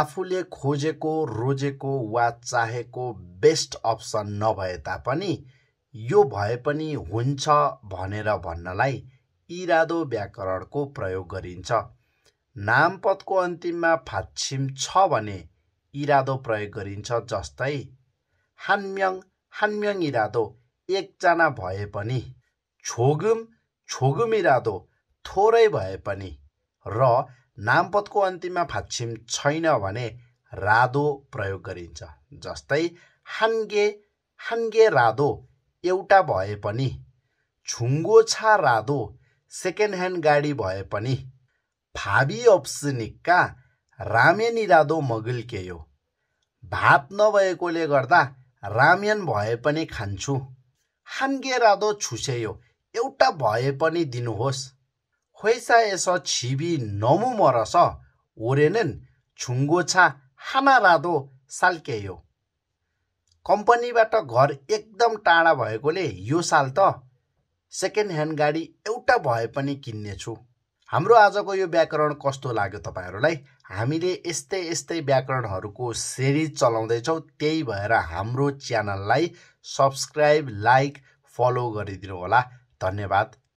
आफूले खोजेको रोजेको वा चाहेको बेस्ट अप्सन नभए तापनि यो भए पनि हुन्छ भनेर भन्नलाई इरादो व्याकरणको प्रयोग गरिन्छ नामपदको अन्तिममा फाच्छिम छ भने इरादो प्रयोग गरिन्छ जस्तै हान्म्यङ हान्म्यङ इरादो एकजना भए पनि छोगुम छोगुम इरादो थोरै भए पनि र नामपदको अन्तिममा फाच्छिम छैन भने रादो प्रयोग गरिन्छ जस्तै हान्गे हान्गे रादो एउटा भए पनि छुङ्गो छा रादो सेकेन्ड ह्यान्ड गाडी भए पनि फाबी अप्सनिकका रामेनी रादो मगिल के हो भात नभएकोले गर्दा रामेन भए पनि खान्छु हान्गे रादो छुसेयो एउटा भए पनि दिनुहोस् 회사에서 집이 너무 멀어서 올해는 중고차 하나라도 살게요. कम्पनीबाट घर एकदम टाढा भएकोले यो साल त सेकेन्ड ह्यान्ड गाडी एउटा भए पनि किन्नेछु हाम्रो आजको यो व्याकरण कस्तो लाग्यो तपाईँहरूलाई हामीले यस्तै यस्तै व्याकरणहरूको सिरिज चलाउँदैछौँ त्यही भएर हाम्रो च्यानललाई सब्सक्राइब लाइक फलो गरिदिनु होला धन्यवाद